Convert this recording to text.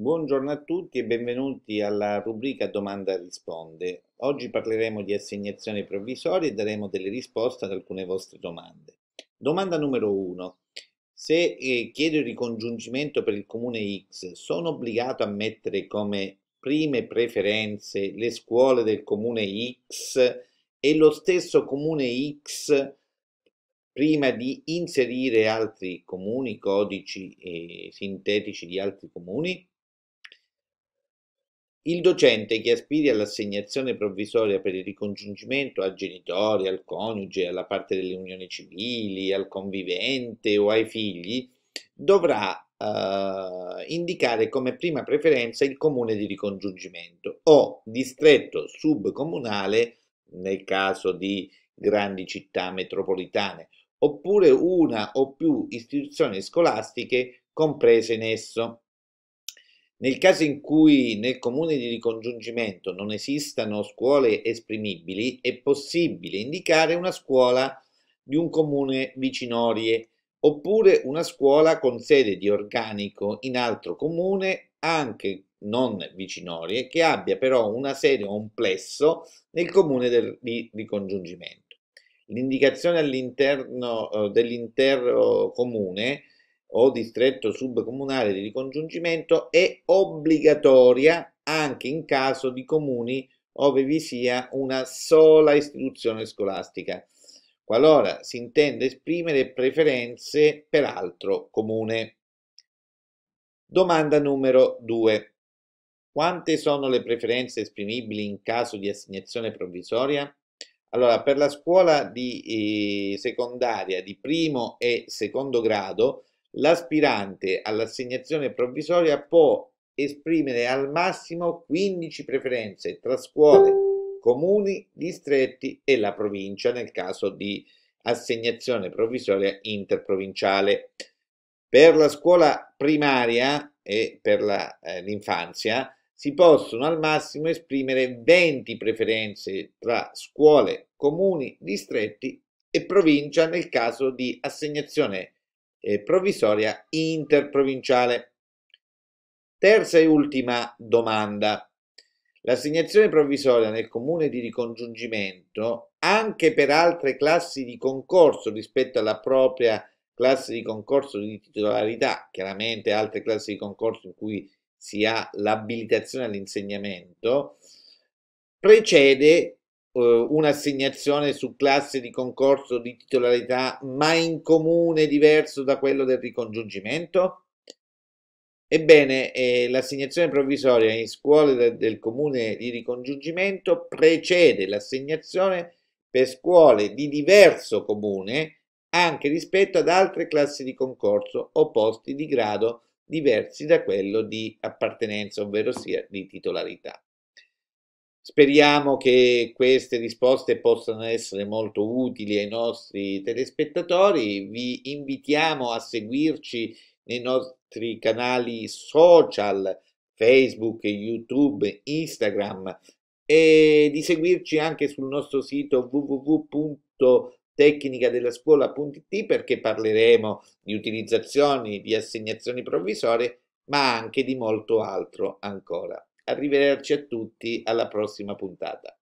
Buongiorno a tutti e benvenuti alla rubrica Domanda risponde. Oggi parleremo di assegnazioni provvisorie e daremo delle risposte ad alcune vostre domande. Domanda numero 1. Se eh, chiedo il ricongiungimento per il comune X, sono obbligato a mettere come prime preferenze le scuole del comune X e lo stesso comune X prima di inserire altri comuni, codici eh, sintetici di altri comuni? Il docente che aspiri all'assegnazione provvisoria per il ricongiungimento a genitori, al coniuge, alla parte delle unioni civili, al convivente o ai figli, dovrà eh, indicare come prima preferenza il comune di ricongiungimento o distretto subcomunale nel caso di grandi città metropolitane, oppure una o più istituzioni scolastiche comprese in esso. Nel caso in cui nel comune di ricongiungimento non esistano scuole esprimibili, è possibile indicare una scuola di un comune vicinorie oppure una scuola con sede di organico in altro comune, anche non vicinorie, che abbia però una sede o un plesso nel comune del, di ricongiungimento. L'indicazione all'interno eh, dell'intero comune o distretto subcomunale di ricongiungimento è obbligatoria anche in caso di comuni ove vi sia una sola istituzione scolastica, qualora si intenda esprimere preferenze per altro comune. Domanda numero 2. Quante sono le preferenze esprimibili in caso di assegnazione provvisoria? Allora, per la scuola di eh, secondaria di primo e secondo grado L'aspirante all'assegnazione provvisoria può esprimere al massimo 15 preferenze tra scuole, comuni, distretti e la provincia nel caso di assegnazione provvisoria interprovinciale. Per la scuola primaria e per eh, l'infanzia eh, si possono al massimo esprimere 20 preferenze tra scuole, comuni, distretti e provincia nel caso di assegnazione provvisoria provvisoria interprovinciale. Terza e ultima domanda. L'assegnazione provvisoria nel comune di ricongiungimento, anche per altre classi di concorso rispetto alla propria classe di concorso di titolarità, chiaramente altre classi di concorso in cui si ha l'abilitazione all'insegnamento, precede eh, un'assegnazione su classe di concorso di titolarità ma in comune diverso da quello del ricongiungimento? Ebbene, eh, l'assegnazione provvisoria in scuole de del comune di ricongiungimento precede l'assegnazione per scuole di diverso comune anche rispetto ad altre classi di concorso o posti di grado diversi da quello di appartenenza, ovvero sia di titolarità. Speriamo che queste risposte possano essere molto utili ai nostri telespettatori. Vi invitiamo a seguirci nei nostri canali social, Facebook, YouTube, Instagram e di seguirci anche sul nostro sito www.tecnicadellascuola.it perché parleremo di utilizzazioni, di assegnazioni provvisorie, ma anche di molto altro ancora. Arrivederci a tutti alla prossima puntata.